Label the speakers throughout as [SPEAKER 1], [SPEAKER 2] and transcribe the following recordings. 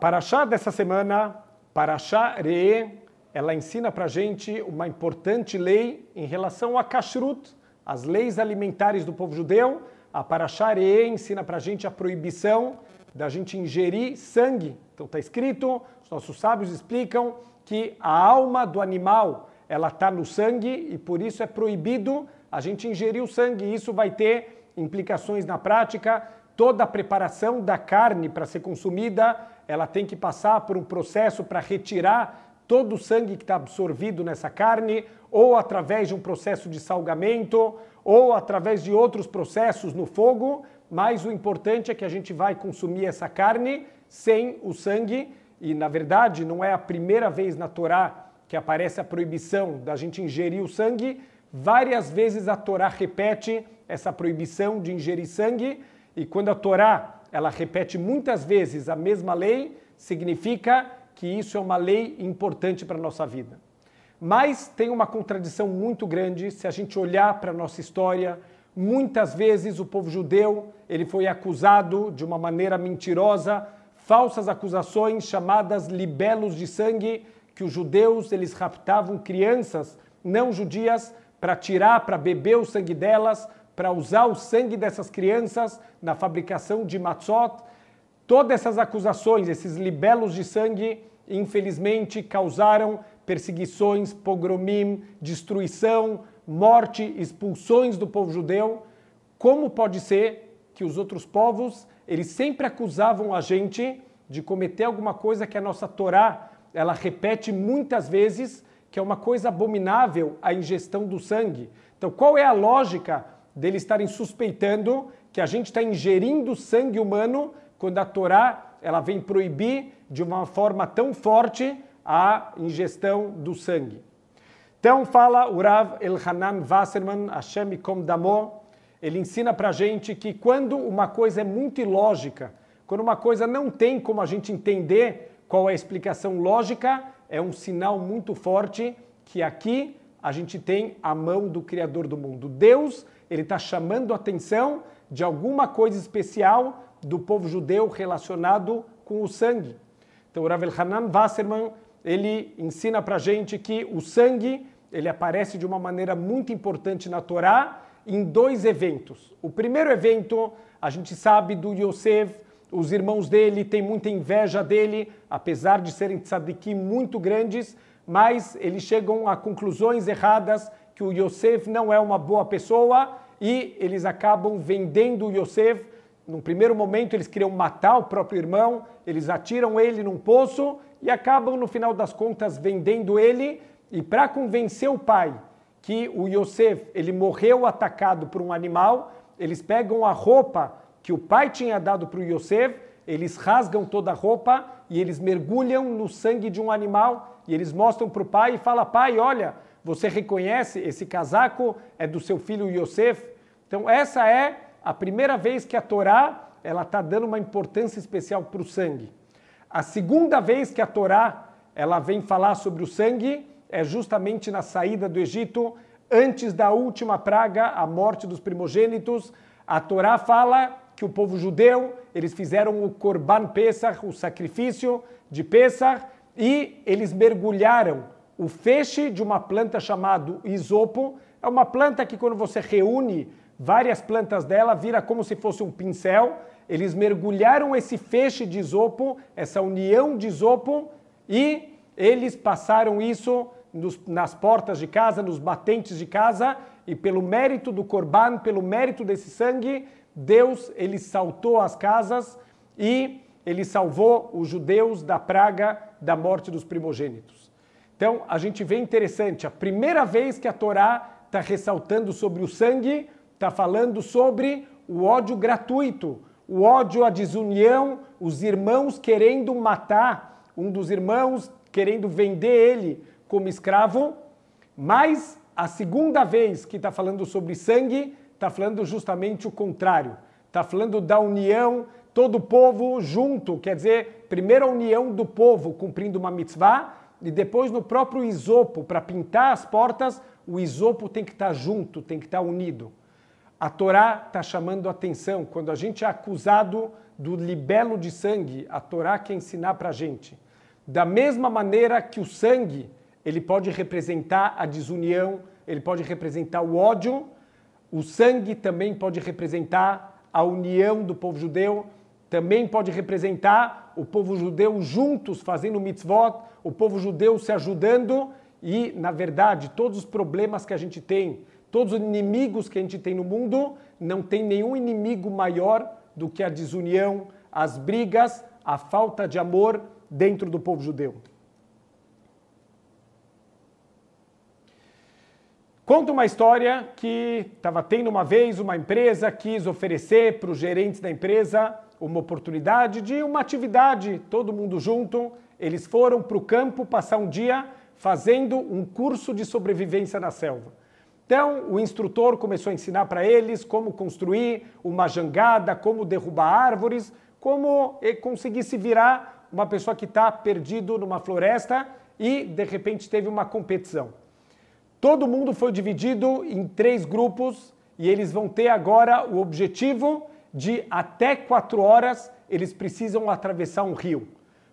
[SPEAKER 1] Paraxá dessa semana, Paraxá Re, ela ensina para gente uma importante lei em relação a Kashrut, as leis alimentares do povo judeu. A Paraxá Re ensina para gente a proibição da gente ingerir sangue. Então está escrito, os nossos sábios explicam que a alma do animal ela está no sangue e por isso é proibido a gente ingerir o sangue. Isso vai ter implicações na prática toda a preparação da carne para ser consumida, ela tem que passar por um processo para retirar todo o sangue que está absorvido nessa carne, ou através de um processo de salgamento, ou através de outros processos no fogo, mas o importante é que a gente vai consumir essa carne sem o sangue, e na verdade não é a primeira vez na Torá que aparece a proibição da gente ingerir o sangue, várias vezes a Torá repete essa proibição de ingerir sangue, e quando a Torá ela repete muitas vezes a mesma lei, significa que isso é uma lei importante para a nossa vida. Mas tem uma contradição muito grande se a gente olhar para a nossa história. Muitas vezes o povo judeu ele foi acusado de uma maneira mentirosa, falsas acusações chamadas libelos de sangue, que os judeus eles raptavam crianças não judias para tirar, para beber o sangue delas, para usar o sangue dessas crianças na fabricação de matzot. Todas essas acusações, esses libelos de sangue, infelizmente causaram perseguições, pogromim, destruição, morte, expulsões do povo judeu. Como pode ser que os outros povos, eles sempre acusavam a gente de cometer alguma coisa que a nossa Torá, ela repete muitas vezes, que é uma coisa abominável a ingestão do sangue. Então, qual é a lógica deles estarem suspeitando que a gente está ingerindo sangue humano quando a Torá ela vem proibir de uma forma tão forte a ingestão do sangue. Então fala o Rav Elhanan Wasserman, Hashem Kom Damo, ele ensina para gente que quando uma coisa é muito ilógica, quando uma coisa não tem como a gente entender qual é a explicação lógica, é um sinal muito forte que aqui a gente tem a mão do Criador do mundo. Deus, ele está chamando a atenção de alguma coisa especial do povo judeu relacionado com o sangue. Então, Rav Hanan Wasserman, ele ensina para a gente que o sangue, ele aparece de uma maneira muito importante na Torá, em dois eventos. O primeiro evento, a gente sabe do Yosef, os irmãos dele têm muita inveja dele, apesar de serem tzadikim muito grandes, mas eles chegam a conclusões erradas que o Yosef não é uma boa pessoa e eles acabam vendendo o Yosef. Num primeiro momento eles queriam matar o próprio irmão, eles atiram ele num poço e acabam no final das contas vendendo ele. E para convencer o pai que o Yosef ele morreu atacado por um animal, eles pegam a roupa que o pai tinha dado para o Yosef eles rasgam toda a roupa e eles mergulham no sangue de um animal e eles mostram para o pai e fala: "Pai, olha, você reconhece esse casaco é do seu filho Yosef?" Então essa é a primeira vez que a Torá ela está dando uma importância especial para o sangue. A segunda vez que a Torá ela vem falar sobre o sangue é justamente na saída do Egito, antes da última praga, a morte dos primogênitos. A Torá fala que o povo judeu, eles fizeram o Korban Pesach, o sacrifício de Pesach, e eles mergulharam o feixe de uma planta chamada isopo. É uma planta que quando você reúne várias plantas dela, vira como se fosse um pincel. Eles mergulharam esse feixe de isopo, essa união de isopo, e eles passaram isso nos, nas portas de casa, nos batentes de casa, e pelo mérito do corban, pelo mérito desse sangue, Deus ele saltou as casas e ele salvou os judeus da praga da morte dos primogênitos. Então a gente vê interessante, a primeira vez que a Torá está ressaltando sobre o sangue, está falando sobre o ódio gratuito, o ódio à desunião, os irmãos querendo matar, um dos irmãos querendo vender ele como escravo, mas a segunda vez que está falando sobre sangue está falando justamente o contrário. Está falando da união, todo o povo junto, quer dizer, primeiro a união do povo cumprindo uma mitzvah, e depois no próprio isopo, para pintar as portas, o isopo tem que estar tá junto, tem que estar tá unido. A Torá está chamando atenção. Quando a gente é acusado do libelo de sangue, a Torá quer ensinar para a gente. Da mesma maneira que o sangue, ele pode representar a desunião, ele pode representar o ódio, o sangue também pode representar a união do povo judeu, também pode representar o povo judeu juntos fazendo mitzvot, o povo judeu se ajudando e, na verdade, todos os problemas que a gente tem, todos os inimigos que a gente tem no mundo, não tem nenhum inimigo maior do que a desunião, as brigas, a falta de amor dentro do povo judeu. Conta uma história que estava tendo uma vez uma empresa quis oferecer para os gerentes da empresa uma oportunidade de uma atividade, todo mundo junto. Eles foram para o campo passar um dia fazendo um curso de sobrevivência na selva. Então, o instrutor começou a ensinar para eles como construir uma jangada, como derrubar árvores, como eh, conseguir se virar uma pessoa que está perdido numa floresta e de repente teve uma competição. Todo mundo foi dividido em três grupos e eles vão ter agora o objetivo de até quatro horas eles precisam atravessar um rio.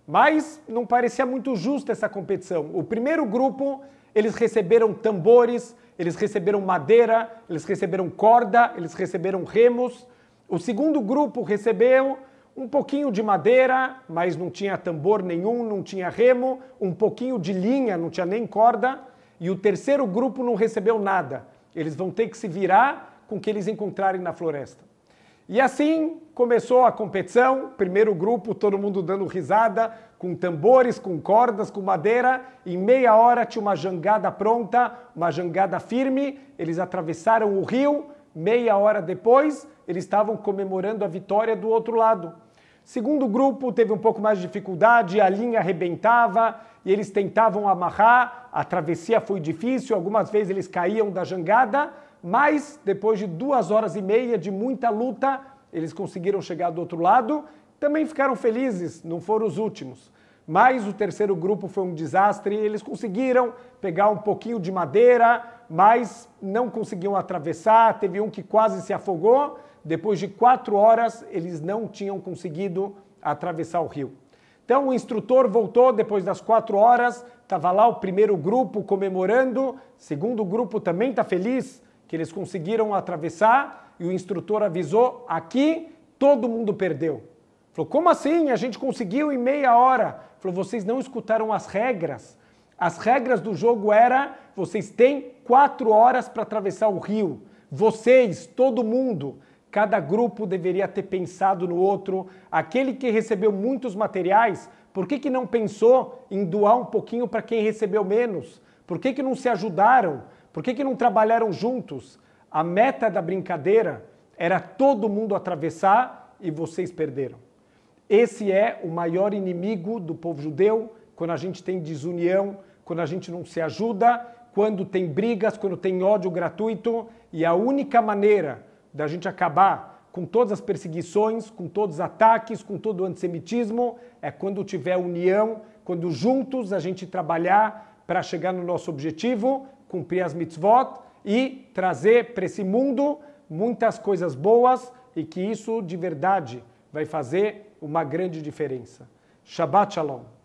[SPEAKER 1] Mas não parecia muito justa essa competição. O primeiro grupo eles receberam tambores, eles receberam madeira, eles receberam corda, eles receberam remos. O segundo grupo recebeu um pouquinho de madeira, mas não tinha tambor nenhum, não tinha remo, um pouquinho de linha, não tinha nem corda e o terceiro grupo não recebeu nada. Eles vão ter que se virar com o que eles encontrarem na floresta. E assim começou a competição. Primeiro grupo, todo mundo dando risada, com tambores, com cordas, com madeira. Em meia hora tinha uma jangada pronta, uma jangada firme. Eles atravessaram o rio. Meia hora depois, eles estavam comemorando a vitória do outro lado. Segundo grupo teve um pouco mais de dificuldade, a linha arrebentava, e eles tentavam amarrar, a travessia foi difícil, algumas vezes eles caíam da jangada, mas depois de duas horas e meia de muita luta, eles conseguiram chegar do outro lado. Também ficaram felizes, não foram os últimos. Mas o terceiro grupo foi um desastre. Eles conseguiram pegar um pouquinho de madeira, mas não conseguiam atravessar. Teve um que quase se afogou. Depois de quatro horas, eles não tinham conseguido atravessar o rio. Então o instrutor voltou depois das quatro horas, estava lá o primeiro grupo comemorando, segundo grupo também está feliz que eles conseguiram atravessar e o instrutor avisou aqui todo mundo perdeu. Falou, como assim? A gente conseguiu em meia hora. Falou, vocês não escutaram as regras. As regras do jogo era, vocês têm quatro horas para atravessar o rio. Vocês, todo mundo. Cada grupo deveria ter pensado no outro. Aquele que recebeu muitos materiais, por que, que não pensou em doar um pouquinho para quem recebeu menos? Por que, que não se ajudaram? Por que, que não trabalharam juntos? A meta da brincadeira era todo mundo atravessar e vocês perderam. Esse é o maior inimigo do povo judeu quando a gente tem desunião, quando a gente não se ajuda, quando tem brigas, quando tem ódio gratuito. E a única maneira da gente acabar com todas as perseguições, com todos os ataques, com todo o antissemitismo, é quando tiver união, quando juntos a gente trabalhar para chegar no nosso objetivo, cumprir as mitzvot e trazer para esse mundo muitas coisas boas e que isso de verdade vai fazer uma grande diferença. Shabbat Shalom.